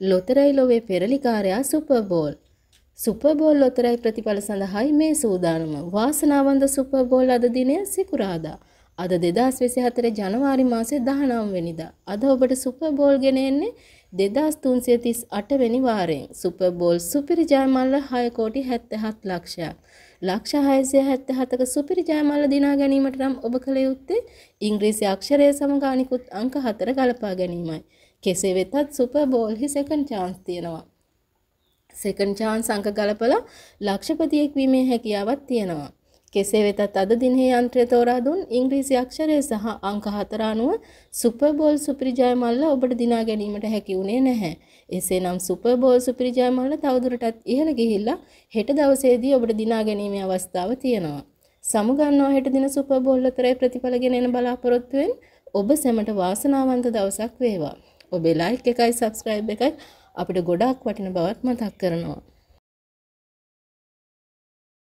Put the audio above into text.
ලොතරැයි ලොවේ පෙරලිකාරයා සුපර්බෝල්. සුපර්බෝල් ලොතරැයි ප්‍රතිඵල සඳහායි මේ සූදානම වාසනාවන්ද සුපර්බෝල් අද දිනය සිකුරාදා. අද දෙදස් වෙසි හතර ජනවාරි මාසේ දහනම් වෙනිදා. අද ඔබට සුපර්බෝල් ගෙනෙන්නේ 2338 වෙනි වාරයෙන් සුපර් බෝල් සුපිරි ජයමල්ල 6 කෝටි 77 ලක්ෂයක්. ලක්ෂ 677ක සුපිරි ජයමල්ල දිනා ගැනීමට නම් ඔබ කළ යුත්තේ ඉංග්‍රීසි අක්ෂරය සමග අනිකුත් අංක 4 ගලපා ගැනීමයි. කෙසේ වෙතත් සුපර් බෝල්හි සෙකන්ඩ් chance තියෙනවා. සෙකන්ඩ් chance අංක ගලපලා ලක්ෂපතියෙක් වීමේ හැකියාවක් තියෙනවා. කෙසේ වෙතත් අද දිනේ යන්ත්‍රය තෝරා දුන් ඉංග්‍රීසි අක්ෂරය සහ අංක 4 අනුව සුපර් බෝල් සුපිරිජය මල්ල ඔබට දිනා ගැනීමට හැකි වුණේ නැහැ. එසේනම් සුපර් බෝල් සුපිරිජය මල්ල තවදුරටත් ඉහළ ගිහිල්ලා හෙට දවසේදී ඔබට දිනා ගැනීමේ අවස්ථාව තියෙනවා. සමුගන්නවා හෙට දින සුපර් බෝල් අතරේ ප්‍රතිඵල ගෙන එන බලාපොරොත්තුවෙන් ඔබ සැමට වාසනාවන්ත දවසක් වේවා. ඔබේ ලයික් එකයි සබ්ස්ක්‍රයිබ් එකයි අපිට ගොඩාක් වටින බවත් මතක් කරනවා.